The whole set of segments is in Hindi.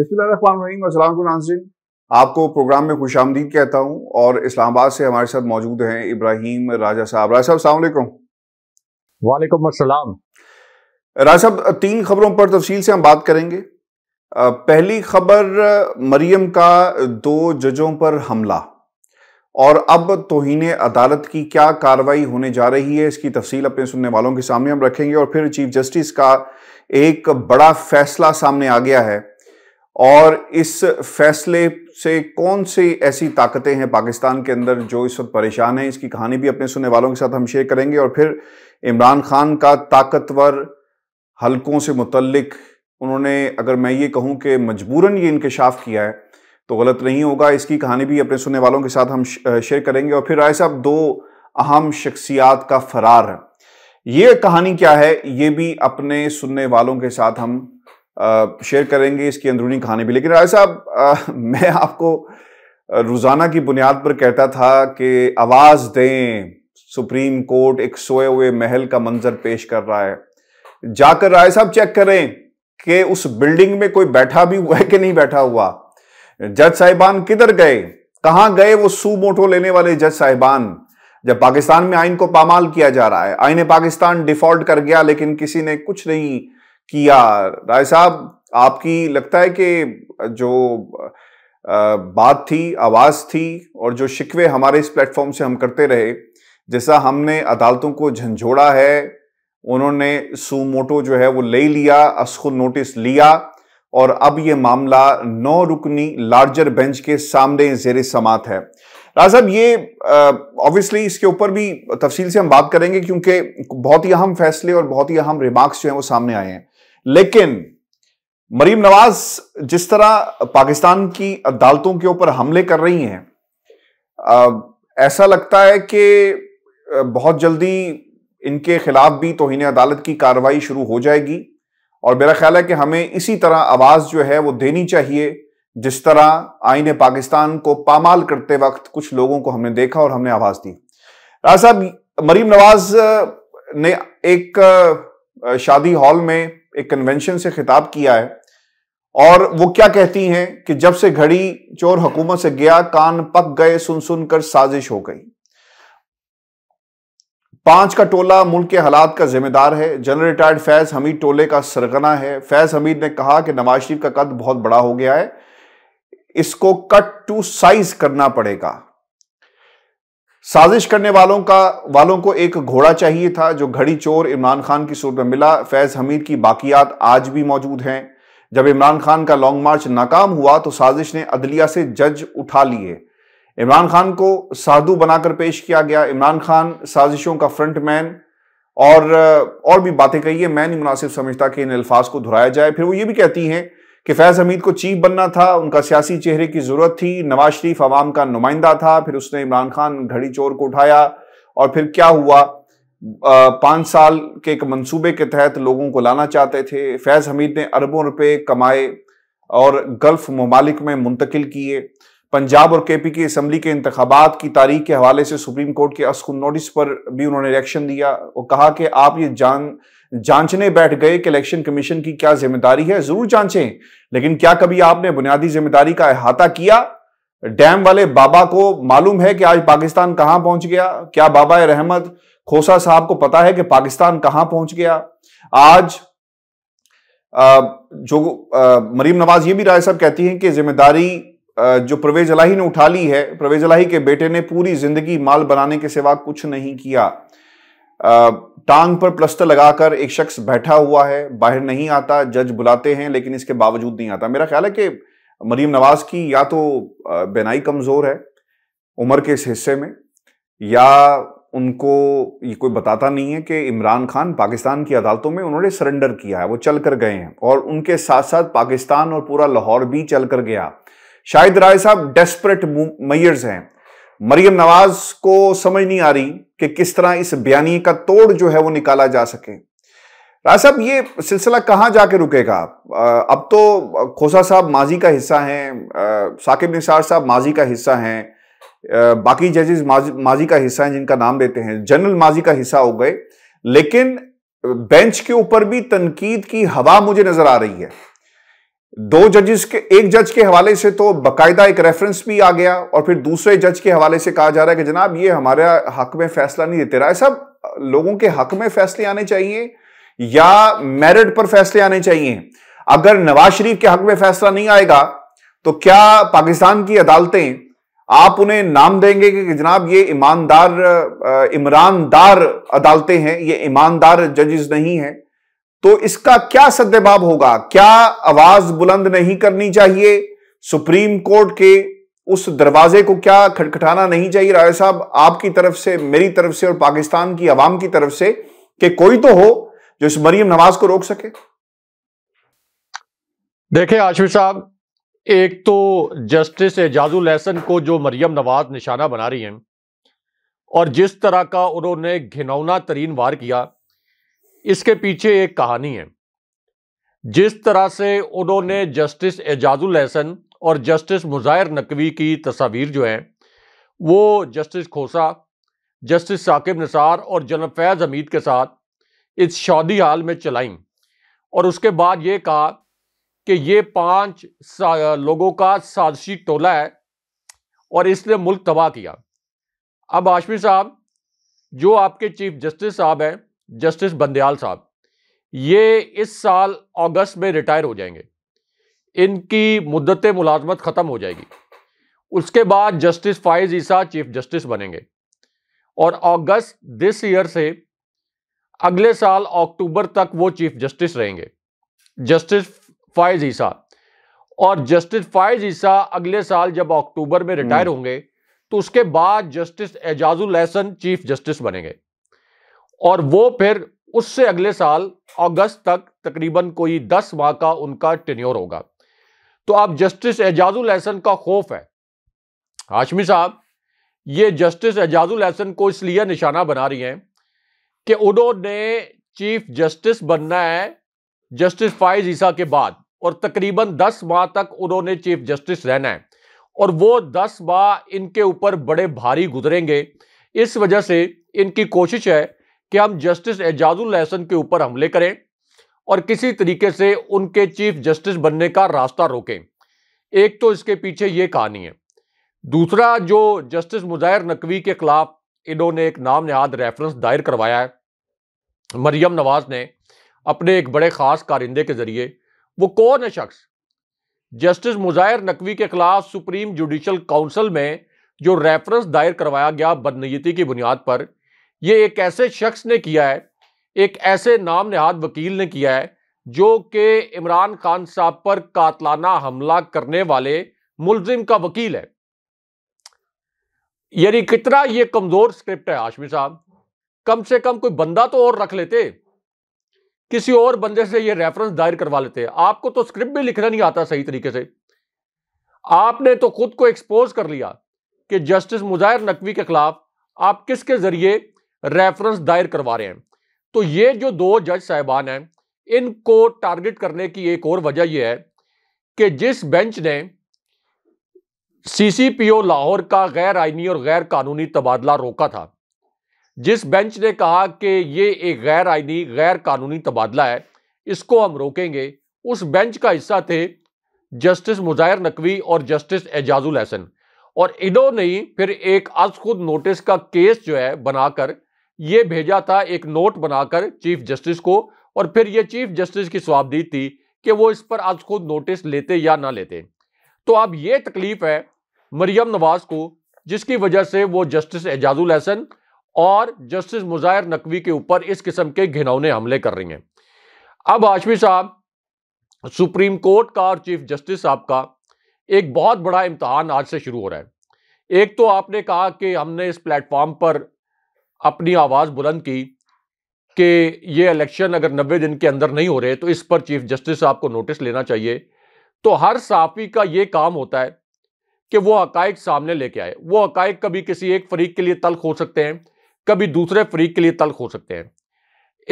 नाजरीन आपको प्रोग्राम में खुश आमदीद कहता हूँ और इस्लामाबाद से हमारे साथ मौजूद हैं इब्राहिम राजा साहब राजा साहब सलामकुम वालेकुम असलम राजा साहब तीन खबरों पर तफसील से हम बात करेंगे पहली खबर मरियम का दो जजों पर हमला और अब तोहन अदालत की क्या कार्रवाई होने जा रही है इसकी तफसील अपने सुनने वालों के सामने हम रखेंगे और फिर चीफ जस्टिस का एक बड़ा फैसला सामने आ गया है और इस फैसले से कौन सी ऐसी ताकतें हैं पाकिस्तान के अंदर जो इस वक्त परेशान हैं इसकी कहानी भी अपने सुनने वालों के साथ हम शेयर करेंगे और फिर इमरान खान का ताकतवर हलकों से मुतलक उन्होंने अगर मैं ये कहूँ कि मजबूरन ये इंकशाफ किया है तो गलत नहीं होगा इसकी कहानी भी अपने सुनने वालों के साथ हम शेयर करेंगे और फिर राय साहब दो अहम शख्सियात का फरार है ये कहानी क्या है ये भी अपने सुनने वालों के साथ हम शेयर करेंगे इसकी अंदरूनी कहानी भी लेकिन राय साहब मैं आपको रोज़ाना की बुनियाद पर कहता था कि आवाज़ दें सुप्रीम कोर्ट एक सोए हुए महल का मंजर पेश कर रहा है जाकर राय साहब चेक करें कि उस बिल्डिंग में कोई बैठा भी हुआ है कि नहीं बैठा हुआ जज साहिबान किधर गए कहाँ गए वो सू मोटो लेने वाले जज साहिबान जब पाकिस्तान में आइन को पामाल किया जा रहा है आइन पाकिस्तान डिफॉल्ट कर गया लेकिन किसी ने कुछ नहीं किया राय साहब आपकी लगता है कि जो बात थी आवाज़ थी और जो शिकवे हमारे इस प्लेटफॉर्म से हम करते रहे जैसा हमने अदालतों को झंझोड़ा है उन्होंने सुमोटो जो है वो ले लिया असखुद नोटिस लिया और अब ये मामला नौ रुकनी लार्जर बेंच के सामने जेर समात है राज साहब ये ऑब्वियसली इसके ऊपर भी तफसील से हम बात करेंगे क्योंकि बहुत ही अहम फैसले और बहुत ही अहम रिमार्क्स जो हैं वो सामने आए हैं लेकिन मरीम नवाज जिस तरह पाकिस्तान की अदालतों के ऊपर हमले कर रही हैं ऐसा लगता है कि बहुत जल्दी इनके खिलाफ भी तोहन अदालत की कार्रवाई शुरू हो जाएगी और मेरा ख्याल है कि हमें इसी तरह आवाज़ जो है वो देनी चाहिए जिस तरह आईने पाकिस्तान को पामाल करते वक्त कुछ लोगों को हमने देखा और हमने आवाज़ दी राज साहब मरीम नवाज ने एक शादी हॉल में एक कन्वेंशन से खिताब किया है और वो क्या कहती हैं कि जब से घड़ी चोर हुकूमत से गया कान पक गए सुन सुन कर साजिश हो गई पांच का टोला मुल्क के हालात का जिम्मेदार है जनरल रिटायर्ड फैज हमीद टोले का सरगना है फैज हमीद ने कहा कि नवाज शरीफ का कद बहुत बड़ा हो गया है इसको कट टू साइज करना पड़ेगा साजिश करने वालों का वालों को एक घोड़ा चाहिए था जो घड़ी चोर इमरान खान की सूरत में मिला फैज़ हमीद की बाकियात आज भी मौजूद हैं जब इमरान खान का लॉन्ग मार्च नाकाम हुआ तो साजिश ने अदलिया से जज उठा लिए इमरान खान को साधु बनाकर पेश किया गया इमरान खान साजिशों का फ्रंट मैन और और भी बातें कही है मैं नहीं मुनासिब समझता कि इन अल्फाज को दोहराया जाए फिर वो ये भी कहती हैं कि फैज़ हमीद को चीफ बनना था उनका सियासी चेहरे की ज़रूरत थी नवाज शरीफ आवाम का नुमाइंदा था फिर उसने इमरान खान घड़ी चोर को उठाया और फिर क्या हुआ पाँच साल के एक मंसूबे के तहत लोगों को लाना चाहते थे फैज़ हमीद ने अरबों रुपए कमाए और गल्फ ममालिक में मुंतकिल किए पंजाब और के पी की असम्बली के इंतबात की तारीख के हवाले से सुप्रीम कोर्ट के अस्कुन नोटिस पर भी उन्होंने रिएक्शन दिया और कहा कि आप ये जान जांचने बैठ गए कि इलेक्शन कमीशन की क्या जिम्मेदारी है जरूर जांचें लेकिन क्या कभी आपने बुनियादी जिम्मेदारी का अहाता किया डैम वाले बाबा को मालूम है कि आज पाकिस्तान कहां पहुंच गया क्या बाबा रहमत खोसा साहब को पता है कि पाकिस्तान कहां पहुंच गया आज जो मरीम नवाज ये भी राय साहब कहती हैं कि जिम्मेदारी जो परवेज अलाही ने उठा ली है परवेज अलाही के बेटे ने पूरी जिंदगी माल बनाने के सिवा कुछ नहीं किया टांग पर प्लस्तर लगाकर एक शख्स बैठा हुआ है बाहर नहीं आता जज बुलाते हैं लेकिन इसके बावजूद नहीं आता मेरा ख्याल है कि मरीम नवाज की या तो बेनाई कमज़ोर है उम्र के इस हिस्से में या उनको ये कोई बताता नहीं है कि इमरान खान पाकिस्तान की अदालतों में उन्होंने सरेंडर किया है वो चल कर गए हैं और उनके साथ साथ पाकिस्तान और पूरा लाहौर भी चल कर गया शाहिद राय साहब डेस्परेट मैयर्स हैं मरीम नवाज को समझ नहीं आ रही कि किस तरह इस बयानी का तोड़ जो है वो निकाला जा सके राज साहब ये सिलसिला कहाँ जाके रुकेगा अब तो खोसा साहब माजी का हिस्सा हैं साकिब निसार साहब माजी का हिस्सा हैं बाकी जजेस माजी, माजी का हिस्सा हैं जिनका नाम लेते हैं जनरल माजी का हिस्सा हो गए लेकिन बेंच के ऊपर भी तनकीद की हवा मुझे नजर आ रही है दो जजेस के एक जज के हवाले से तो बकायदा एक रेफरेंस भी आ गया और फिर दूसरे जज के हवाले से कहा जा रहा है कि जनाब ये हमारे हक में फैसला नहीं देते रहा सब लोगों के हक में फैसले आने चाहिए या मेरिट पर फैसले आने चाहिए अगर नवाज शरीफ के हक में फैसला नहीं आएगा तो क्या पाकिस्तान की अदालतें आप उन्हें नाम देंगे कि जनाब ये ईमानदार इमरानदार अदालतें हैं ये ईमानदार जजेस नहीं हैं तो इसका क्या सद्यभाव होगा क्या आवाज बुलंद नहीं करनी चाहिए सुप्रीम कोर्ट के उस दरवाजे को क्या खटखटाना नहीं चाहिए राय साहब आपकी तरफ से मेरी तरफ से और पाकिस्तान की आवाम की तरफ से कि कोई तो हो जो इस मरियम नवाज को रोक सके देखिए आशिफ साहब एक तो जस्टिस एजाजुल लहसन को जो मरियम नवाज निशाना बना रही हैं और जिस तरह का उन्होंने घिनौना तरीन वार किया इसके पीछे एक कहानी है जिस तरह से उन्होंने जस्टिस एजाजुल एहसन और जस्टिस मुजाहिर नकवी की तस्वीर जो है वो जस्टिस खोसा जस्टिस साकिब निसार और जनब फैज़ हमीद के साथ इस शादी हाल में चलाई और उसके बाद ये कहा कि ये पांच लोगों का साजिशी टोला है और इसने मुल्क तबाह किया अब आशमी साहब जो आपके चीफ जस्टिस साहब हैं जस्टिस बंदयाल साहब ये इस साल अगस्त में रिटायर हो जाएंगे इनकी मुद्दत मुलाजमत ख़त्म हो जाएगी उसके बाद justice Faez Isa chief justice बनेंगे और अगस्त दिस ईयर से अगले साल अक्टूबर तक वो चीफ जस्टिस रहेंगे जस्टिस फाइज ईसा और जस्टिस फाइज ईसा अगले साल जब अक्टूबर में रिटायर हम्म। होंगे तो उसके बाद justice Ijazul Ahsan chief justice बनेंगे और वो फिर उससे अगले साल अगस्त तक तकरीबन कोई दस माह का उनका टेन्योर होगा तो आप जस्टिस एजाजुल एहसन का खौफ है हाशमी साहब ये जस्टिस एजाजुल एहसन को इसलिए निशाना बना रही हैं कि उन्होंने चीफ जस्टिस बनना है जस्टिस फाइज ईसा के बाद और तकरीबन दस माह तक उन्होंने चीफ जस्टिस रहना है और वो दस माह इनके ऊपर बड़े भारी गुजरेंगे इस वजह से इनकी कोशिश है कि हम जस्टिस एजाजुल लहसन के ऊपर हमले करें और किसी तरीके से उनके चीफ जस्टिस बनने का रास्ता रोकें एक तो इसके पीछे ये कहानी है दूसरा जो जस्टिस मुजाहिर नकवी के खिलाफ इन्होंने एक नाम नहाद रेफरेंस दायर करवाया है मरियम नवाज ने अपने एक बड़े खास कारिंदे के जरिए वो कौन है शख्स जस्टिस मुजाहिर नकवी के खिलाफ सुप्रीम जुडिशल काउंसिल में जो रेफरेंस दायर करवाया गया बदनीति की बुनियाद पर ये एक ऐसे शख्स ने किया है एक ऐसे नाम नहाद वकील ने किया है जो कि इमरान खान साहब पर कातलाना हमला करने वाले मुलजिम का वकील है यानी कितना ये कमजोर स्क्रिप्ट है आशमी साहब कम से कम कोई बंदा तो और रख लेते किसी और बंदे से ये रेफरेंस दायर करवा लेते आपको तो स्क्रिप्ट भी लिखना नहीं आता सही तरीके से आपने तो खुद को एक्सपोज कर लिया कि जस्टिस मुजाहिर नकवी के खिलाफ आप किसके जरिए रेफरेंस दायर करवा रहे हैं तो ये जो दो जज साहिबान हैं इनको टारगेट करने की एक और वजह यह है कि जिस बेंच ने सीसीपीओ लाहौर का गैर आइनी और गैर कानूनी तबादला रोका था जिस बेंच ने कहा कि ये एक गैर आइनी गैर कानूनी तबादला है इसको हम रोकेंगे उस बेंच का हिस्सा थे जस्टिस मुजाहिर नकवी और जस्टिस एजाजुल हसन और इन्होंने फिर एक अज खुद नोटिस का केस जो है बनाकर ये भेजा था एक नोट बनाकर चीफ जस्टिस को और फिर ये चीफ जस्टिस की दी थी कि वो इस पर आज खुद नोटिस लेते या ना लेते तो अब ये तकलीफ है मरियम नवाज को जिसकी वजह से वो जस्टिस एजाजुल हसन और जस्टिस मुजाहिर नकवी के ऊपर इस किस्म के घिनौने हमले कर रही हैं अब आशमी साहब सुप्रीम कोर्ट का और चीफ जस्टिस साहब का एक बहुत बड़ा इम्तहान आज से शुरू हो रहा है एक तो आपने कहा कि हमने इस प्लेटफॉर्म पर अपनी आवाज़ बुलंद की कि ये इलेक्शन अगर नब्बे दिन के अंदर नहीं हो रहे तो इस पर चीफ जस्टिस साहब को नोटिस लेना चाहिए तो हर साफी का ये काम होता है कि वो हकैक सामने लेके आए वो हकैक कभी किसी एक फरीक के लिए तल्ख हो सकते हैं कभी दूसरे फरीक के लिए तल्ख हो सकते हैं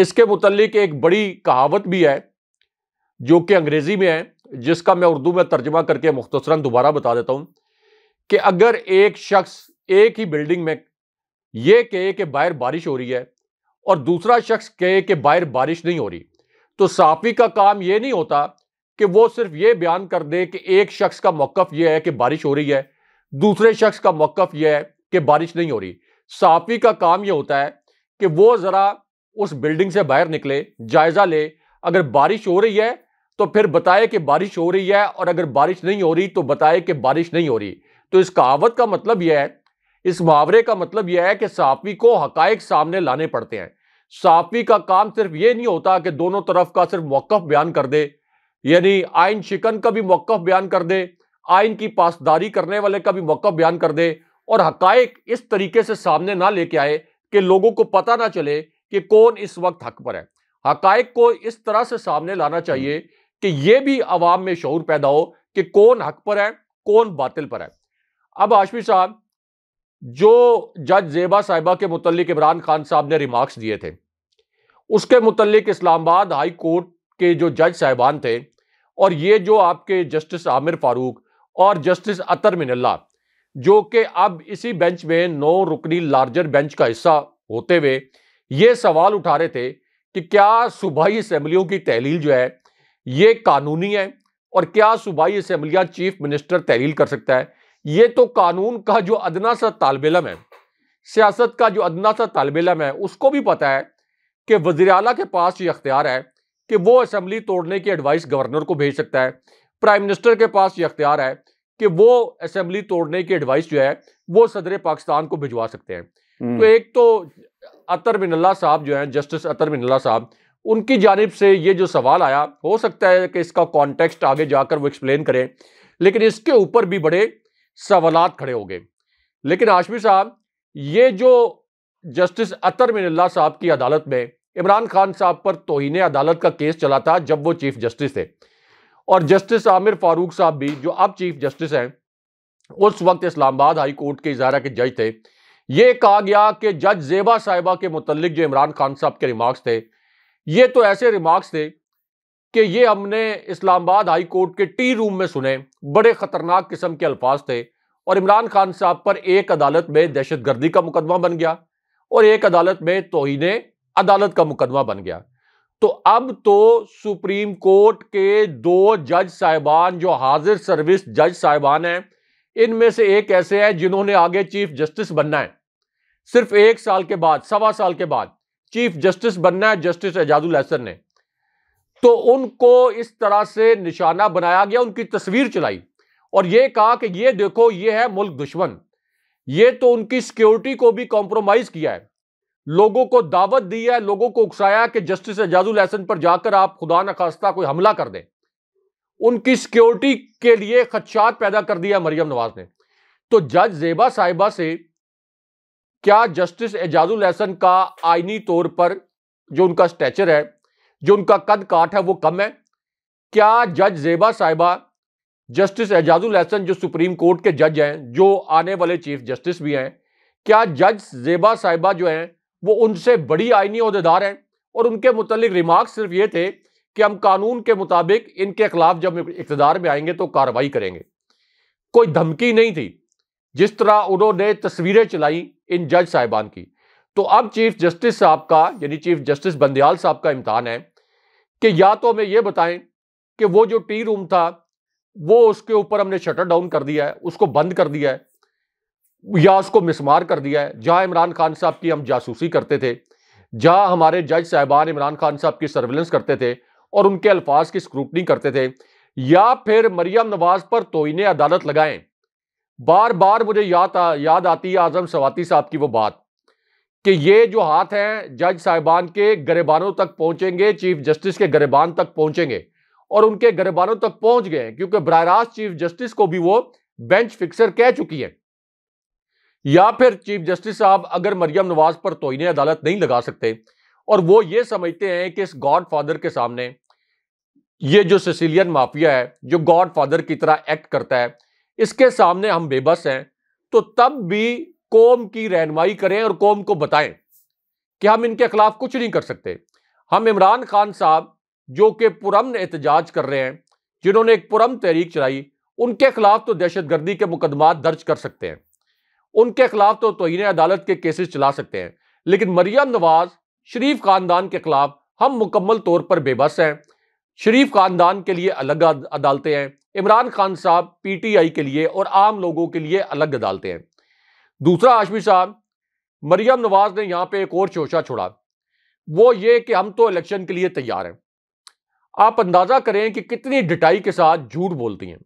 इसके मतलब एक बड़ी कहावत भी है जो कि अंग्रेज़ी में है जिसका मैं उर्दू में तर्जमा करके मुख्तसरा दोबारा बता देता हूँ कि अगर एक शख्स एक ही बिल्डिंग में ये कहे कि बाहर बारिश हो रही है और दूसरा शख्स कहे कि बाहर बारिश नहीं हो रही तो साफी का काम ये नहीं होता कि वो सिर्फ ये बयान कर दे कि एक शख्स का मौकफ यह है कि बारिश हो रही है दूसरे शख्स का मौकफ यह है कि बारिश नहीं हो रही साफी का काम यह होता है कि वो ज़रा उस बिल्डिंग से बाहर निकले जायज़ा ले अगर बारिश हो रही है तो फिर बताए कि बारिश हो रही है और अगर बारिश नहीं हो रही तो बताए कि बारिश नहीं हो रही तो इस कहावत का मतलब यह है इस मुहावरे का मतलब यह है कि साफी को हकायक सामने लाने पड़ते हैं साफी का काम सिर्फ ये नहीं होता कि दोनों तरफ का सिर्फ मौकफ बयान कर दे यानी आयन शिकन का भी मौकफ बयान कर दे आयन की पासदारी करने वाले का भी मौकफ बयान कर दे और हकायक इस तरीके से सामने ना लेके आए कि लोगों को पता ना चले कि कौन इस वक्त हक पर है हकायक को इस तरह से सामने लाना चाहिए कि यह भी आवाम में शौर पैदा हो कि कौन हक पर है कौन बातिल पर है अब आशमी साहब जो जज जेबा साहिबा के मुतलिक इमरान खान साहब ने रिमार्क्स दिए थे उसके मुतलिक इस्लामाबाद हाई कोर्ट के जो जज साहिबान थे और ये जो आपके जस्टिस आमिर फारूक और जस्टिस अतर मिनल्ला जो कि अब इसी बेंच में नौ रुकनी लार्जर बेंच का हिस्सा होते हुए ये सवाल उठा रहे थे कि क्या सूबाई असम्बलियों की तहलील जो है ये कानूनी है और क्या सूबाई असम्बलियाँ चीफ मिनिस्टर तहलील कर सकता है ये तो कानून का जो अदना सा इलम है सियासत का जो अदना सा इलम है उसको भी पता है कि वजी अला के पास ये अख्तियार है कि वो असम्बली तोड़ने की एडवाइस गवर्नर को भेज सकता है प्राइम मिनिस्टर के पास ये अख्तियार है कि वो असम्बली तोड़ने की एडवाइस जो है वो सदर पाकिस्तान को भिजवा सकते हैं हम्म। तो एक तो अतर मिनल्ला साहब जो हैं जस्टिस अतर मिनल्ला साहब उनकी जानब से ये जो सवाल आया हो सकता है कि इसका कॉन्टेक्स्ट आगे जाकर वो एक्सप्लेन करें लेकिन इसके ऊपर भी बड़े सवाल खड़े हो गए लेकिन आशमी साहब ये जो जस्टिस अतर मिनल्ला साहब की अदालत में इमरान खान साहब पर तोहिने अदालत का केस चला था जब वो चीफ जस्टिस थे और जस्टिस आमिर फारूक साहब भी जो अब चीफ जस्टिस हैं उस वक्त इस्लामाबाद हाई कोर्ट के इजारा के जज थे ये कहा गया कि जज जेबा साहिबा के मुतलिक जो इमरान खान साहब के रिमार्क्स थे ये तो ऐसे रिमार्क्स थे कि ये हमने इस्लामाबाद हाई कोर्ट के टी रूम में सुने बड़े खतरनाक किस्म के अल्फाज थे और इमरान खान साहब पर एक अदालत में दहशत गर्दी का मुकदमा बन गया और एक अदालत में तोहने अदालत का मुकदमा बन गया तो अब तो सुप्रीम कोर्ट के दो जज साहिबान जो हाजिर सर्विस जज साहिबान हैं इनमें से एक ऐसे हैं जिन्होंने आगे चीफ जस्टिस बनना है सिर्फ एक साल के बाद सवा साल के बाद चीफ जस्टिस बनना है जस्टिस एजाजुल हसन ने तो उनको इस तरह से निशाना बनाया गया उनकी तस्वीर चलाई और ये कहा कि ये देखो ये है मुल्क दुश्मन ये तो उनकी सिक्योरिटी को भी कॉम्प्रोमाइज किया है लोगों को दावत दी है लोगों को उकसाया कि जस्टिस एजाजुल हसन पर जाकर आप खुदा न खास्ता कोई हमला कर दें उनकी सिक्योरिटी के लिए खदशात पैदा कर दिया मरियम नवाज ने तो जज जेबा साहिबा से क्या जस्टिस एजाजुल हसन का आइनी तौर पर जो उनका स्टैचर है जो उनका कद काट है वो कम है क्या जज जेबा साहिबा जस्टिस एजाजुल हसन जो सुप्रीम कोर्ट के जज हैं जो आने वाले चीफ जस्टिस भी हैं क्या जज जेबा साहिबा जो हैं वो उनसे बड़ी आइनी अहदेदार हैं और उनके मुतलिक रिमार्क सिर्फ ये थे कि हम कानून के मुताबिक इनके खिलाफ जब इकतदार में आएंगे तो कार्रवाई करेंगे कोई धमकी नहीं थी जिस तरह उन्होंने तस्वीरें चलाई इन जज साहिबान की तो अब चीफ जस्टिस साहब का यानी चीफ जस्टिस बंदयाल साहब का इम्तहान है कि या तो हमें यह बताएं कि वो जो टी रूम था वो उसके ऊपर हमने शटर डाउन कर दिया है उसको बंद कर दिया है या उसको मिसमार कर दिया है जहां इमरान खान साहब की हम जासूसी करते थे जहां हमारे जज साहबान इमरान खान साहब की सर्विलेंस करते थे और उनके अल्फाज की स्क्रूटनी करते थे या फिर मरियम नवाज पर तोइने अदालत लगाएं बार बार मुझे याद याद आती है आजम सवाती साहब की वो बात कि ये जो हाथ हैं जज साहिबान के गरेबानों तक पहुंचेंगे चीफ जस्टिस के गरेबान तक पहुंचेंगे और उनके गरेबानों तक पहुंच गए क्योंकि बरह चीफ जस्टिस को भी वो बेंच फिक्सर कह चुकी है या फिर चीफ जस्टिस साहब अगर मरियम नवाज पर तोहन अदालत नहीं लगा सकते और वो ये समझते हैं कि इस गॉड फादर के सामने ये जो सिसिलियन माफिया है जो गॉड फादर की तरह एक्ट करता है इसके सामने हम बेबस हैं तो तब भी कौम की रहनमाई करें और कौम को बताएं कि हम इनके खिलाफ कुछ नहीं कर सकते हम इमरान खान साहब जो कि पुरम एहतजाज कर रहे हैं जिन्होंने एक पुरम तहरीक चलाई उनके खिलाफ तो दहशत गर्दी के मुकदमा दर्ज कर सकते हैं उनके खिलाफ तो तोहन अदालत के केसेस चला सकते हैं लेकिन मरियम नवाज शरीफ खानदान के खिलाफ हम मुकम्मल तौर पर बेबस हैं शरीफ खानदान के लिए अलग अदालतें हैं इमरान खान साहब पीटीआई के लिए और आम लोगों के लिए अलग अदालतें हैं दूसरा आशमी साहब मरियम नवाज ने यहाँ पे एक और चोशा छोड़ा वो ये कि हम तो इलेक्शन के लिए तैयार हैं आप अंदाज़ा करें कि कितनी डिटाई के साथ झूठ बोलती हैं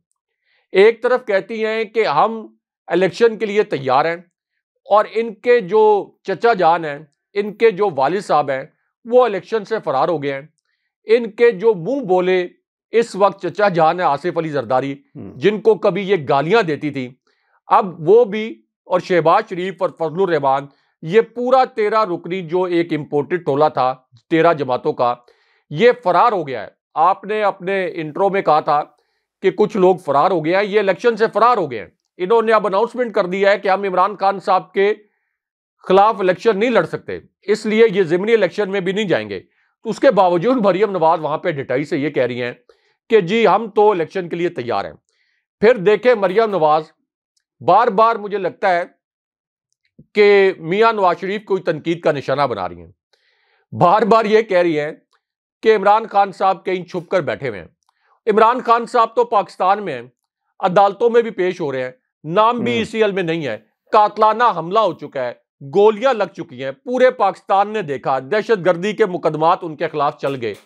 एक तरफ कहती हैं कि हम इलेक्शन के लिए तैयार हैं और इनके जो चचा जान हैं इनके जो वालिद साहब हैं वो इलेक्शन से फरार हो गए हैं इनके जो मुंह बोले इस वक्त चचा जान है आसिफ अली जरदारी हम्म। जिनको कभी ये गालियां देती थी अब वो भी और शहबाज शरीफ और फजल रहमान ये पूरा तेरह रुकनी जो एक इम्पोर्टेड टोला था तेरह जमातों का ये फरार हो गया है आपने अपने इंट्रो में कहा था कि कुछ लोग फरार हो गया है ये इलेक्शन से फरार हो गए हैं इन्होंने अब अनाउंसमेंट कर दिया है कि हम इमरान खान साहब के खिलाफ इलेक्शन नहीं लड़ सकते इसलिए ये जिमनी इलेक्शन में भी नहीं जाएंगे तो उसके बावजूद मरियम नवाज वहां पर डिटाई से ये कह रही हैं कि जी हम तो इलेक्शन के लिए तैयार हैं फिर देखें मरियम नवाज बार बार मुझे लगता है कि मियाँ नवाज शरीफ कोई तनकीद का निशाना बना रही हैं बार बार ये कह रही हैं कि इमरान खान साहब कहीं छुप कर बैठे हुए हैं इमरान खान साहब तो पाकिस्तान में हैं अदालतों में भी पेश हो रहे हैं नाम भी हम्म। हल में नहीं है कातलाना हमला हो चुका है गोलियां लग चुकी हैं पूरे पाकिस्तान ने देखा दहशत गर्दी के मुकदमात उनके खिलाफ चल गए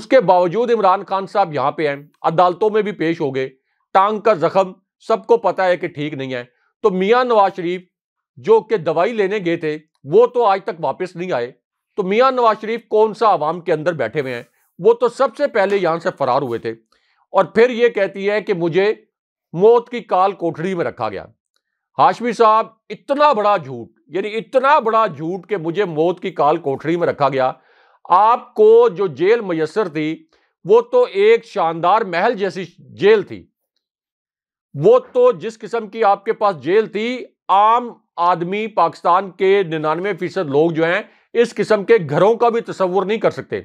उसके बावजूद इमरान खान साहब यहां पे हैं अदालतों में भी पेश हो गए टांग का जख्म सबको पता है कि ठीक नहीं है तो मियां नवाज शरीफ जो कि दवाई लेने गए थे वो तो आज तक वापस नहीं आए तो मियां नवाज शरीफ कौन सा आवाम के अंदर बैठे हुए हैं वो तो सबसे पहले यहां से फरार हुए थे और फिर ये कहती है कि मुझे मौत की काल कोठड़ी में रखा गया हाशमी साहब इतना बड़ा झूठ यानी इतना बड़ा झूठ कि मुझे मौत की काल कोठड़ी में रखा गया आपको जो जेल मैसर थी वो तो एक शानदार महल जैसी जेल थी वो तो जिस किस्म की आपके पास जेल थी आम आदमी पाकिस्तान के निन्यानवे फीसद लोग जो हैं इस किस्म के घरों का भी तस्वुर नहीं कर सकते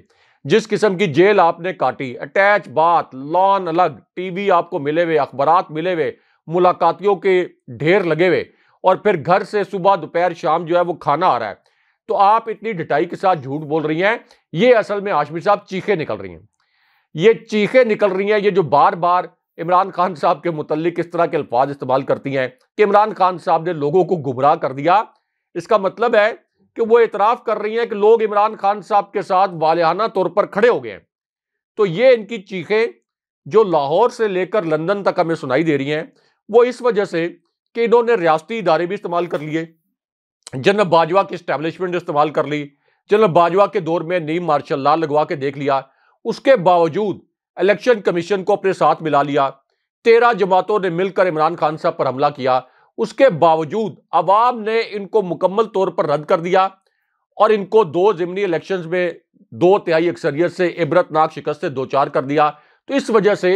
जिस किस्म की जेल आपने काटी अटैच बात लॉन अलग टीवी आपको मिले हुए अखबार मिले हुए मुलाकातियों के ढेर लगे हुए और फिर घर से सुबह दोपहर शाम जो है वो खाना आ रहा है तो आप इतनी ढिटाई के साथ झूठ बोल रही हैं ये असल में आशमी साहब चीखे निकल रही हैं ये चीखे निकल रही हैं ये जो बार बार इमरान खान साहब के मुतलिक इस तरह के अल्फाज इस्तेमाल करती हैं कि इमरान खान साहब ने लोगों को गुमराह कर दिया इसका मतलब है कि वो इतराफ़ कर रही हैं कि लोग इमरान खान साहब के साथ वालहाना तौर पर खड़े हो गए हैं तो ये इनकी चीखें जो लाहौर से लेकर लंदन तक हमें सुनाई दे रही हैं वो इस वजह से कि इन्होंने रियाती इदारे भी इस्तेमाल कर लिए जनरल बाजवा की इस्टेबलिशमेंट इस्तेमाल कर ली जनरल बाजवा के दौर में नीम मार्शल ला लगवा के देख लिया उसके बावजूद इलेक्शन कमीशन को अपने साथ मिला लिया तेरह जमातों ने मिलकर इमरान खान साहब पर हमला किया उसके बावजूद अवाम ने इनको मुकम्मल तौर पर रद्द कर दिया और इनको दो ज़मनी इलेक्शन में दो तिहाई अक्सरियत से इबरतनाक शिकस्त से दो चार कर दिया तो इस वजह से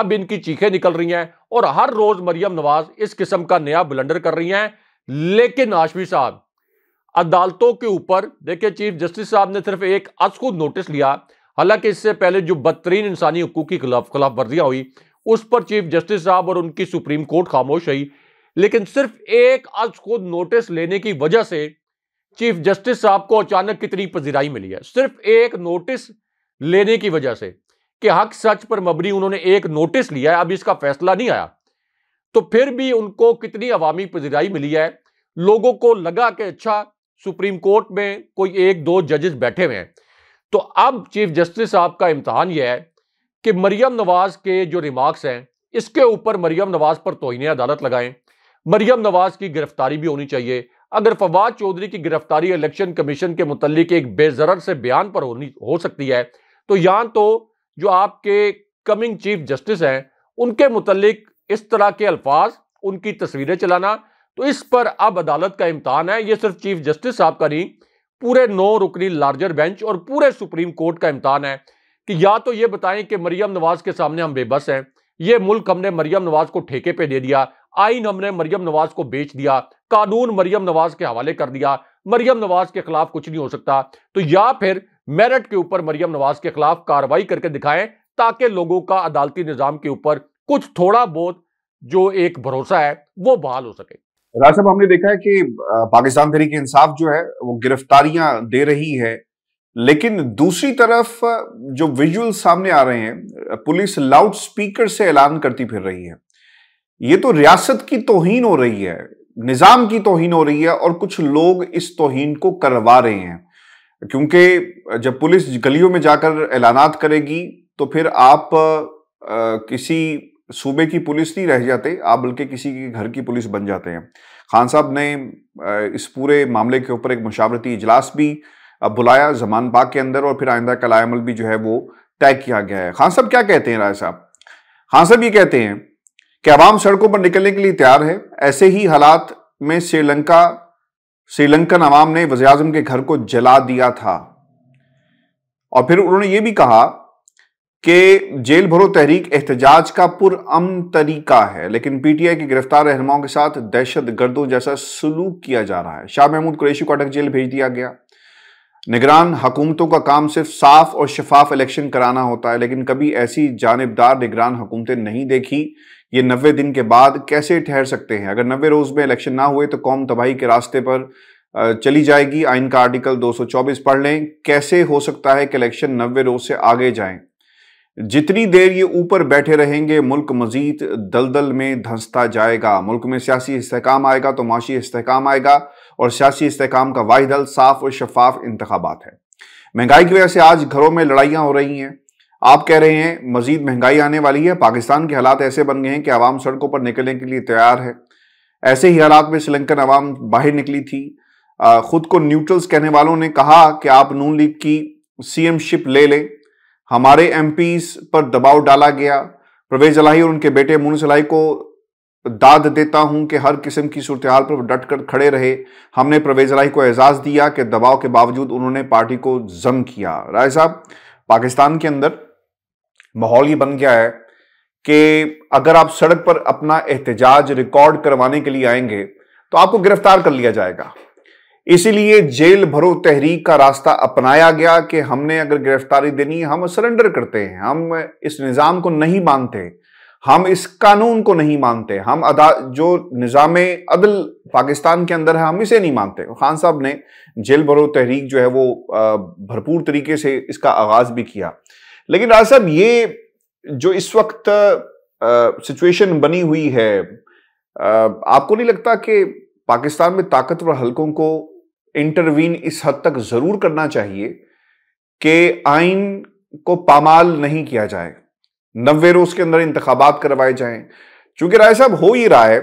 अब इनकी चीखें निकल रही हैं और हर रोज़ मरियम नवाज इस किस्म का नया बुलंडर कर रही हैं लेकिन आशमी साहब अदालतों के ऊपर देखिए चीफ जस्टिस साहब ने सिर्फ एक खुद नोटिस लिया हालांकि इससे पहले जो बदतरीन इंसानी हकूक की खिलाफ खिलाफ वर्जियाँ हुई उस पर चीफ जस्टिस साहब और उनकी सुप्रीम कोर्ट खामोश रही लेकिन सिर्फ एक अर्ज खुद नोटिस लेने की वजह से चीफ जस्टिस साहब को अचानक कितनी पजीराई मिली है सिर्फ एक नोटिस लेने की वजह से कि हक सच पर मबनी उन्होंने एक नोटिस लिया है अभी इसका फैसला नहीं आया तो फिर भी उनको कितनी अवामी पजीराई मिली है लोगों को लगा कि अच्छा सुप्रीम कोर्ट में कोई एक दो जजेस बैठे हुए हैं तो अब चीफ जस्टिस साहब का इम्तहान यह है कि मरियम नवाज के जो रिमार्क्स हैं इसके ऊपर मरियम नवाज पर तोहनी अदालत लगाएं मरियम नवाज की गिरफ्तारी भी होनी चाहिए अगर फवाद चौधरी की गिरफ्तारी इलेक्शन कमीशन के मुतलिक एक बेजर से बयान पर होनी हो सकती है तो या तो जो आपके कमिंग चीफ जस्टिस हैं उनके मुतलिक इस तरह के अल्फाज उनकी तस्वीरें चलाना तो इस पर अब अदालत का इम्तहान है यह सिर्फ चीफ जस्टिस साहब का नहीं पूरे नौ रुकनी लार्जर बेंच और पूरे सुप्रीम कोर्ट का इम्तान है कि या तो ये बताएं कि मरियम नवाज के सामने हम बेबस हैं ये मुल्क हमने मरियम नवाज को ठेके पे दे दिया आइन हमने मरियम नवाज को बेच दिया कानून मरियम नवाज के हवाले कर दिया मरियम नवाज के खिलाफ कुछ नहीं हो सकता तो या फिर मेरिट के ऊपर मरियम नवाज के खिलाफ कार्रवाई करके दिखाएं ताकि लोगों का अदालती निजाम के ऊपर कुछ थोड़ा बहुत जो एक भरोसा है वो बहाल हो सके राज साहब हमने देखा है कि पाकिस्तान तरीके इंसाफ जो है वो गिरफ्तारियां दे रही है लेकिन दूसरी तरफ जो विजुअल सामने आ रहे हैं पुलिस लाउड स्पीकर से ऐलान करती फिर रही है ये तो रियासत की तोहन हो रही है निज़ाम की तोहीन हो रही है और कुछ लोग इस तोहीन को करवा रहे हैं क्योंकि जब पुलिस गलियों में जाकर ऐलानात करेगी तो फिर आप आ, किसी सूबे की पुलिस नहीं रह जाते आप बल्कि किसी के घर की पुलिस बन जाते हैं खान साहब ने इस पूरे मामले के ऊपर एक मशावरती इजलास भी बुलाया जमान पाक के अंदर और फिर आइंदा कलामल भी जो है वो तय किया गया है खान साहब क्या कहते हैं राय साहब खान साहब ये कहते हैं कि आवाम सड़कों पर निकलने के लिए तैयार है ऐसे ही हालात में श्रीलंका श्रीलंकन आवाम ने वजम के घर को जला दिया था और फिर उन्होंने ये भी कहा कि जेल भरो तहरीक एहतजाज का पुरअम तरीका है लेकिन पीटीआई के गिरफ्तार रहनुमाओं के साथ दहशत गर्दों जैसा सलूक किया जा रहा है शाह महमूद कुरैशी को अटक जेल भेज दिया गया निगरान हुकूमतों का काम सिर्फ साफ और शफाफ इलेक्शन कराना होता है लेकिन कभी ऐसी जानबदार निगरान हुकूमतें नहीं देखी ये नबे दिन के बाद कैसे ठहर सकते हैं अगर नबे रोज़ में इलेक्शन ना हुए तो कौम तबाही के रास्ते पर चली जाएगी आइन का आर्टिकल 224 पढ़ लें कैसे हो सकता है कि इलेक्शन नबे रोज़ से आगे जाएं जितनी देर ये ऊपर बैठे रहेंगे मुल्क मजीद दलदल में धंसता जाएगा मुल्क में सियासी इसकाम आएगा तो माशी इसकाम आएगा और सियासी इसकाम का वाहिद हल साफ और शफाफ इंतबात है महंगाई की वजह से आज घरों में लड़ाइयाँ हो रही हैं आप कह रहे हैं मजीद महंगाई आने वाली है पाकिस्तान के हालात ऐसे बन गए हैं कि आवाम सड़कों पर निकलने के लिए तैयार है ऐसे ही हालात में श्रीलंकन आवाम बाहर निकली थी खुद को न्यूट्रल्स कहने वालों ने कहा कि आप नून लीग की सीएमशिप ले लें हमारे एम पर दबाव डाला गया प्रवेश जलाही और उनके बेटे मुन सलाई को दाद देता हूं कि हर किस्म की सूरत पर डट कर खड़े रहे हमने प्रवेश जलाही को एजाज़ दिया कि दबाव के बावजूद उन्होंने पार्टी को जम किया राय साहब पाकिस्तान के अंदर माहौल ये बन गया है कि अगर आप सड़क पर अपना एहतजाज रिकॉर्ड करवाने के लिए आएंगे तो आपको गिरफ्तार कर लिया जाएगा इसीलिए जेल भरो तहरीक का रास्ता अपनाया गया कि हमने अगर गिरफ्तारी देनी है हम सरेंडर करते हैं हम इस निज़ाम को नहीं मानते हम इस कानून को नहीं मानते हम अदा जो निज़ाम अदल पाकिस्तान के अंदर है हम इसे नहीं मानते खान साहब ने जेल भरो तहरीक जो है वो भरपूर तरीके से इसका आगाज़ भी किया लेकिन राज साहब ये जो इस वक्त सिचुएशन बनी हुई है आ, आपको नहीं लगता कि पाकिस्तान में ताकतवर हलकों को इंटरवीन इस हद तक जरूर करना चाहिए कि आइन को पामाल नहीं किया जाए नब्बे रोज के अंदर इंतबात करवाए जाएं चूंकि राय साहब हो ही रहा है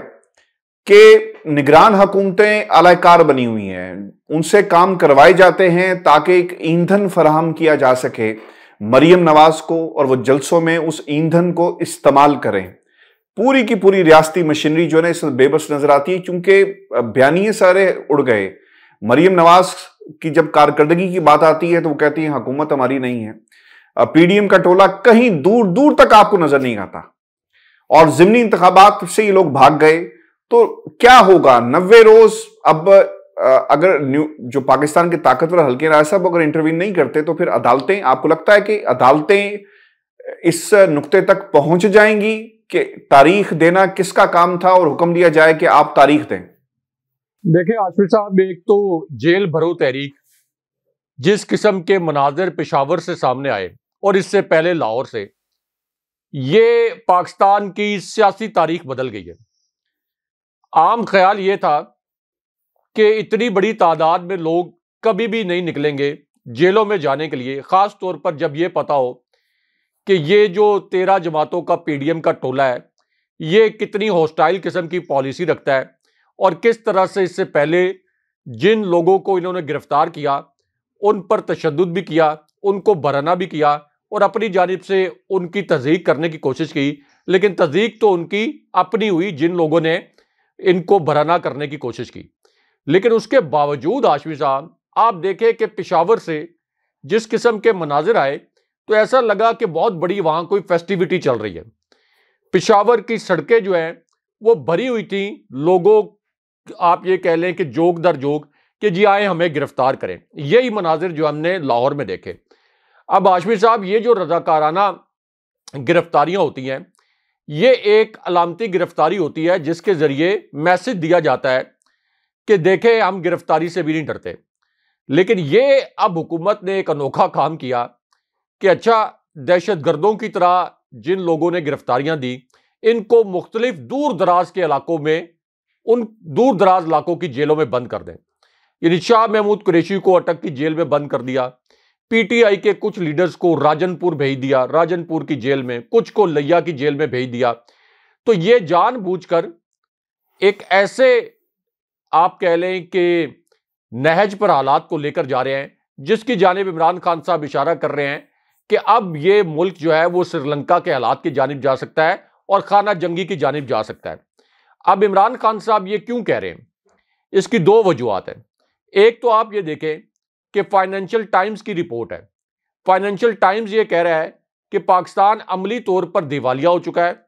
कि निगरान हुकूमतें अलाकार बनी हुई हैं उनसे काम करवाए जाते हैं ताकि एक ईंधन फराहम किया जा सके मरियम नवाज को और वह जलसों में उस ईंधन को इस्तेमाल करें पूरी की पूरी रियासती मशीनरी जो है ना इस बेबस नजर आती है क्योंकि बयानी सारे उड़ गए मरियम नवाज की जब कारकर्दगी की बात आती है तो वो कहती है हुकूमत हमारी नहीं है पीडीएम का टोला कहीं दूर दूर तक आपको नजर नहीं आता और जिमनी इंतबात से ये लोग भाग गए तो क्या होगा नब्बे रोज अब अगर न्यू जो पाकिस्तान के ताकतवर हल्के राय साहब अगर इंटरव्यू नहीं करते तो फिर अदालतें आपको लगता है कि अदालतें इस नुक्ते तक पहुंच जाएंगी कि तारीख देना किसका काम था और हुक्म दिया जाए कि आप तारीख दें देखिए आसफिर साहब एक तो जेल भरो तहरीक जिस किस्म के मनाजिर पेशावर से सामने आए और इससे पहले लाहौर से ये पाकिस्तान की सियासी तारीख बदल गई है आम ख्याल ये था कि इतनी बड़ी तादाद में लोग कभी भी नहीं निकलेंगे जेलों में जाने के लिए ख़ास तौर पर जब ये पता हो कि ये जो तेरह जमातों का पीडीएम का टोला है ये कितनी हॉस्टाइल किस्म की पॉलिसी रखता है और किस तरह से इससे पहले जिन लोगों को इन्होंने गिरफ्तार किया उन पर तशद भी किया उनको बराना भी किया और अपनी जानब से उनकी तस्दीक करने की कोशिश की लेकिन तस्दीक तो उनकी अपनी हुई जिन लोगों ने इनको भराना करने की कोशिश की लेकिन उसके बावजूद आशमी साहब आप देखें कि पिशावर से जिस किस्म के मनाजिर आए तो ऐसा लगा कि बहुत बड़ी वहाँ कोई फेस्टिविटी चल रही है पिशावर की सड़कें जो हैं वो भरी हुई थी लोगों आप ये कह लें कि जोग दर जोग कि जी आए हमें गिरफ्तार करें यही मनाजिर जो हमने लाहौर में देखे अब आशमी साहब ये जो रजाकाराना गिरफ्तारियां होती हैं ये एक अलामती गिरफ्तारी होती है जिसके ज़रिए मैसेज दिया जाता है कि देखें हम गिरफ्तारी से भी नहीं डरते लेकिन ये अब हुकूमत ने एक अनोखा काम किया कि अच्छा दहशत गर्दों की तरह जिन लोगों ने गिरफ्तारियां दी इनको मुख्तलिफ दूर दराज के इलाकों में उन दूर दराज इलाकों की जेलों में बंद कर दें यानी शाह महमूद कुरेशी को अटक की जेल में बंद कर दिया पीटीआई के कुछ लीडर्स को राजनपुर भेज दिया राजनपुर की जेल में कुछ को लैया की जेल में भेज दिया तो ये जानबूझकर एक ऐसे आप कह लें कि नहज पर हालात को लेकर जा रहे हैं जिसकी जानब इमरान खान साहब इशारा कर रहे हैं कि अब ये मुल्क जो है वो श्रीलंका के हालात की जानब जा सकता है और खाना जंगी की जानब जा सकता है अब इमरान खान साहब ये क्यों कह रहे हैं इसकी दो वजूहत हैं एक तो आप ये देखें कि फाइनेंशियल टाइम्स की रिपोर्ट है फाइनेंशियल टाइम्स ये कह रहा है कि पाकिस्तान अमली तौर पर दिवालिया हो चुका है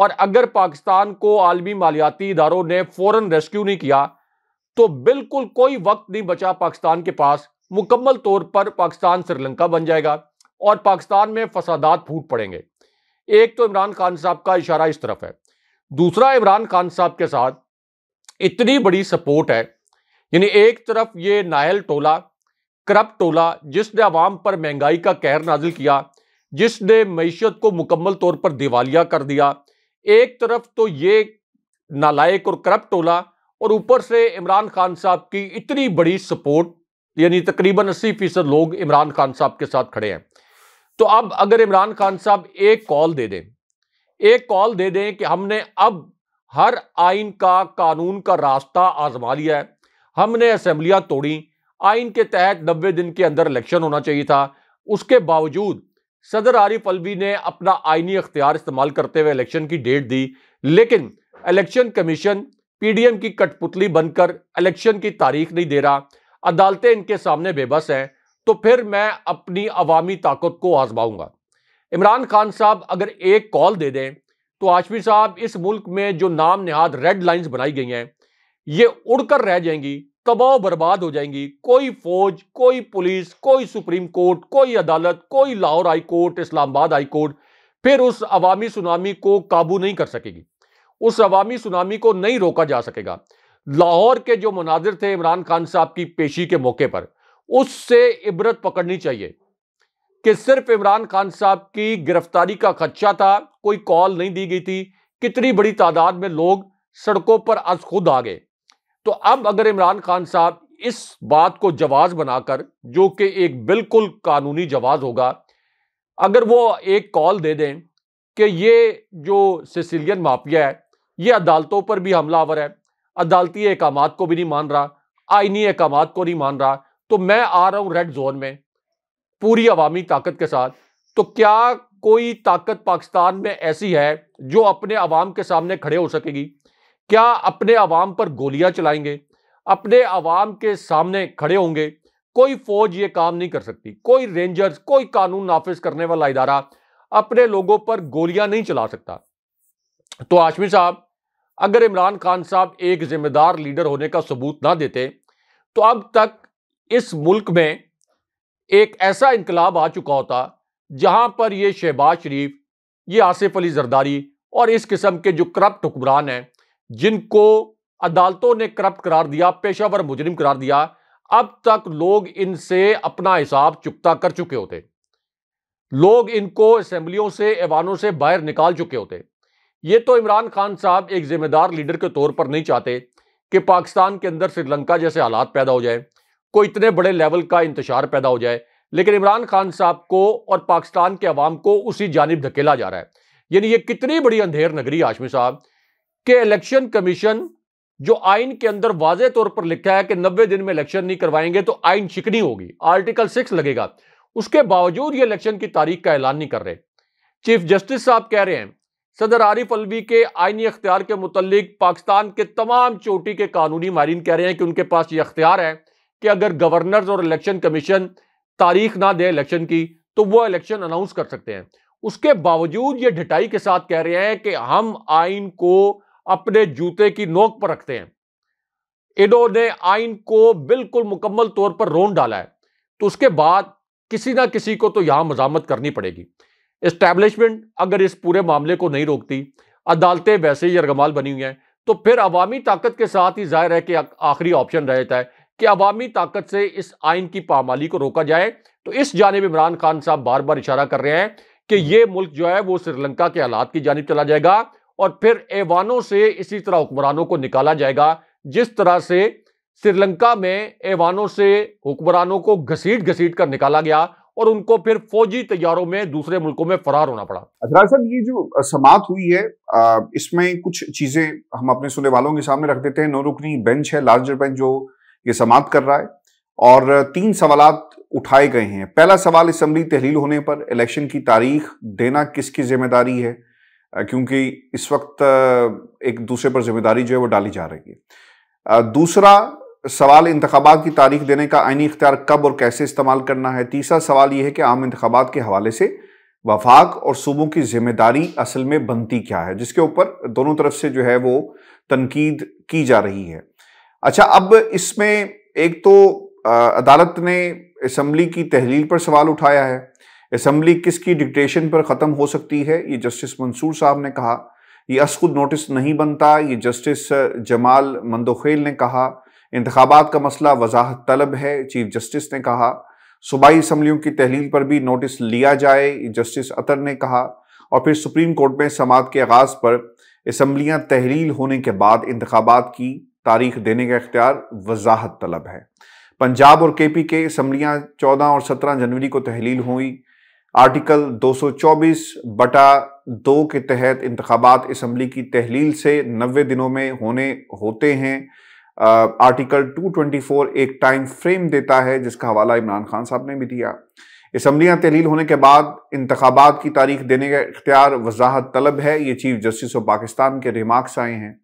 और अगर पाकिस्तान को आलमी मालियाती इदारों ने फ़ौरन रेस्क्यू नहीं किया तो बिल्कुल कोई वक्त नहीं बचा पाकिस्तान के पास मुकम्मल तौर पर पाकिस्तान श्रीलंका बन जाएगा और पाकिस्तान में फसादात फूट पड़ेंगे एक तो इमरान खान साहब का इशारा इस तरफ है दूसरा इमरान खान साहब के साथ इतनी बड़ी सपोर्ट है यानी एक तरफ ये नायल टोला करप टोला जिसने आवाम पर महंगाई का कहर नाजिल किया जिसने मीशत को मुकम्मल तौर पर दिवालिया कर दिया एक तरफ तो ये नालायक और करप्ट टोला और ऊपर से इमरान खान साहब की इतनी बड़ी सपोर्ट यानी तकरीबन अस्सी फीसद लोग इमरान खान साहब के साथ खड़े हैं तो अब अगर इमरान खान साहब एक कॉल दे दें एक कॉल दे दें कि हमने अब हर आइन का कानून का रास्ता आजमा लिया है हमने असम्बलियाँ तोड़ी आइन के तहत नब्बे दिन के अंदर इलेक्शन होना चाहिए था उसके बावजूद सदर आरिफ अलवी ने अपना आइनी अख्तियार इस्तेमाल करते हुए इलेक्शन की डेट दी लेकिन इलेक्शन कमीशन पीडीएम की कठपुतली बनकर इलेक्शन की तारीख नहीं दे रहा अदालतें इनके सामने बेबस हैं तो फिर मैं अपनी अवामी ताकत को आजमाऊंगा इमरान खान साहब अगर एक कॉल दे दें तो आशमी साहब इस मुल्क में जो नाम नहाद रेड लाइंस बनाई गई हैं ये उड़कर रह जाएंगी तबाह बर्बाद हो जाएंगी कोई फौज कोई पुलिस कोई सुप्रीम कोर्ट कोई अदालत कोई Lahore high court Islamabad high court फिर उस अवामी सुनामी को काबू नहीं कर सकेगी उस अवामी सुनामी को नहीं रोका जा सकेगा लाहौर के जो मनाजिर थे इमरान खान साहब की पेशी के मौके पर उससे इबरत पकड़नी चाहिए कि सिर्फ इमरान खान साहब की गिरफ्तारी का खदशा था कोई कॉल नहीं दी गई थी कितनी बड़ी तादाद में लोग सड़कों पर आज खुद आ गए तो अब अगर इमरान खान साहब इस बात को जवाज बनाकर जो कि एक बिल्कुल कानूनी जवाज होगा अगर वो एक कॉल दे दें कि ये जो सिसिलियन माफिया है ये अदालतों पर भी हमलावर है अदालती अहकाम को भी नहीं मान रहा आइनी अहकाम को नहीं मान रहा तो मैं आ रहा हूँ रेड जोन में पूरी अवामी ताकत के साथ तो क्या कोई ताकत पाकिस्तान में ऐसी है जो अपने अवाम के सामने खड़े हो सकेगी क्या अपने अवाम पर गोलियां चलाएंगे अपने अवाम के सामने खड़े होंगे कोई फौज ये काम नहीं कर सकती कोई रेंजर्स कोई कानून नाफिज करने वाला इदारा अपने लोगों पर गोलियां नहीं चला सकता तो आशमी साहब अगर इमरान खान साहब एक जिम्मेदार लीडर होने का सबूत ना देते तो अब तक इस मुल्क में एक ऐसा इनकलाब आ चुका होता जहां पर ये शहबाज शरीफ ये आसिफ अली जरदारी और इस किस्म के जो करप्ट हुक्मरान हैं जिनको अदालतों ने करप्ट करार दिया पेशावर मुजरिम करार दिया अब तक लोग इनसे अपना हिसाब चुकता कर चुके होते लोग इनको असम्बलियों से ऐवानों से बाहर निकाल चुके होते ये तो इमरान खान साहब एक जिम्मेदार लीडर के तौर पर नहीं चाहते कि पाकिस्तान के अंदर श्रीलंका जैसे हालात पैदा हो जाए को इतने बड़े लेवल का इंतजार पैदा हो जाए लेकिन इमरान खान साहब को और पाकिस्तान के अवाम को उसी जानब धकेला जा रहा है यानी ये कितनी बड़ी अंधेर नगरी आशमी साहब के इलेक्शन कमीशन जो आइन के अंदर वाज तौर पर लिखा है कि नब्बे दिन में इलेक्शन नहीं करवाएंगे तो आइन छिकनी होगी आर्टिकल सिक्स लगेगा उसके बावजूद ये इलेक्शन की तारीख का ऐलान नहीं कर रहे चीफ जस्टिस साहब कह रहे हैं सदर आरिफ अलवी के आइनी अख्तियार के मुतलिक पाकिस्तान के तमाम चोटी के कानूनी माहरीन कह रहे हैं कि उनके पास ये अख्तियार है कि अगर गवर्नर्स और इलेक्शन कमीशन तारीख ना दे इलेक्शन की तो वो इलेक्शन अनाउंस कर सकते हैं उसके बावजूद ये ढिटाई के साथ कह रहे हैं कि हम आइन को अपने जूते की नोक पर रखते हैं ने आइन को बिल्कुल मुकम्मल तौर पर रोन डाला है तो उसके बाद किसी ना किसी को तो यहां मजामत करनी पड़ेगी इस्टेब्लिशमेंट अगर इस पूरे मामले को नहीं रोकती अदालतें वैसे ही यरगमाल बनी हुई हैं तो फिर अवामी ताकत के साथ ही जाहिर है कि आखिरी ऑप्शन रहता है कि अवामी ताकत से इस आइन की पामाली को रोका जाए तो इस जानब इमरान खान साहब बार बार इशारा कर रहे हैं कि ये मुल्क जो है वो श्रीलंका के हालात की जानब चला जाएगा और फिर ऐवानों से इसी तरह हुक्मरानों को निकाला जाएगा जिस तरह से श्रीलंका में ऐवानों से हुक्मरानों को घसीट घसीट कर निकाला गया और उनको फिर फौजी तैयारों में दूसरे मुल्कों में फरार होना पड़ा अजराज साहब ये जो समात हुई है इसमें कुछ चीजें हम अपने सुनने वालों के सामने रख देते हैं रुकनी बेंच है लार्जर बेंच जो ये समाप्त कर रहा है और तीन सवाल उठाए गए हैं पहला सवाल इसम्बली तहलील होने पर इलेक्शन की तारीख देना किसकी जिम्मेदारी है क्योंकि इस वक्त एक दूसरे पर जिम्मेदारी जो है वो डाली जा रही है दूसरा सवाल इंतबात की तारीख देने का आइनी इख्तियार कब और कैसे इस्तेमाल करना है तीसरा सवाल यह है कि आम इंतबात के हवाले से वफाक और सूबों की जिम्मेदारी असल में बनती क्या है जिसके ऊपर दोनों तरफ से जो है वो तनकीद की जा रही है अच्छा अब इसमें एक तो अदालत ने असम्बली की तहलील पर सवाल उठाया है असम्बली किसकी डिक्टेशन पर ख़त्म हो सकती है ये जस्टिस मंसूर साहब ने कहा ये असखुद नोटिस नहीं बनता ये जस्टिस जमाल मंदोखेल ने कहा इंतबात का मसला वजाहत तलब है चीफ जस्टिस ने कहा सूबाई असम्बलियों की तहलील पर भी नोटिस लिया जाए जस्टिस अतर ने कहा और फिर सुप्रीम कोर्ट में समात के आगाज़ पर इसम्बलियाँ तहलील होने के बाद इंतबात की तारीख देने का इख्तियार वजाहत तलब है पंजाब और केपी के असम्बलियाँ चौदह और सत्रह जनवरी को तहलील हुई आर्टिकल 224 बटा दो के तहत इंतबात इसम्बली की तहलील से नबे दिनों में होने होते हैं आर्टिकल 224 एक टाइम फ्रेम देता है जिसका हवाला इमरान खान साहब ने भी दिया इसम्बलियाँ तहलील होने के बाद इंतबात की तारीख देने का इख्तियार वजाहत तलब है ये चीफ जस्टिस ऑफ पाकिस्तान के रिमार्क्स आए हैं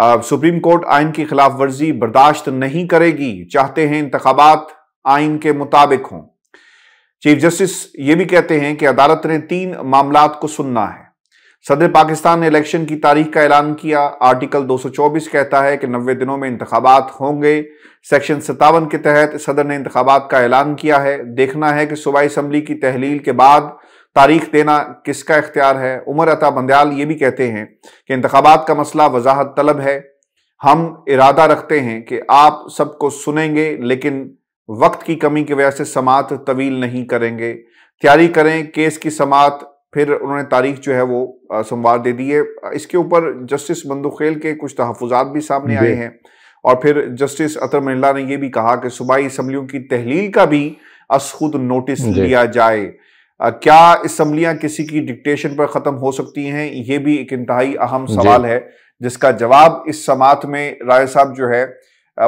सुप्रीम कोर्ट आइन की खिलाफ वर्जी बर्दाश्त नहीं करेगी चाहते हैं इंतबात आइन के मुताबिक हों चीफ जस्टिस ये भी कहते हैं कि अदालत ने तीन मामला को सुनना है सदर पाकिस्तान ने इलेक्शन की तारीख का ऐलान किया आर्टिकल 224 कहता है कि नबे दिनों में इंतबात होंगे सेक्शन सत्तावन के तहत सदर ने इंतबात का ऐलान किया है देखना है कि सूबाई असम्बली की तहलील के बाद तारीख देना किसका इख्तियार है उमर अता बंदयाल ये भी कहते हैं कि इंतबात का मसला वजाहत तलब है हम इरादा रखते हैं कि आप सबको सुनेंगे लेकिन वक्त की कमी की वजह से समात तवील नहीं करेंगे तैयारी करें केस की समात फिर उन्होंने तारीख जो है वो सोमवार दे दी है इसके ऊपर जस्टिस बंदुखेल के कुछ तहफात भी सामने आए हैं और फिर जस्टिस अतर मिल्ला ने यह भी कहा कि सूबाई असम्बलियों की तहलील का भी असखुद नोटिस लिया जाए क्या इसम्बलियां किसी की डिक्टेशन पर ख़त्म हो सकती हैं ये भी एक इंतहाई अहम सवाल है जिसका जवाब इस समात में राय साहब जो है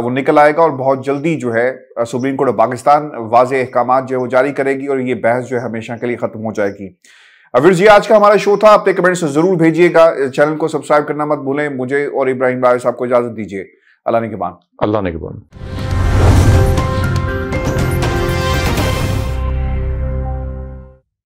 वो निकल आएगा और बहुत जल्दी जो है सुप्रीम कोर्ट ऑफ पाकिस्तान वाज अहकाम जो है वो जारी करेगी और ये बहस जो है हमेशा के लिए ख़त्म हो जाएगी अविर जी आज का हमारा शो था अपने कमेंट्स जरूर भेजिएगा चैनल को सब्सक्राइब करना मत भूलें मुझे और इब्राहिम भाई साहब को इजाजत दीजिए अल्लाह ने के बाद अल्लाह ने के बाद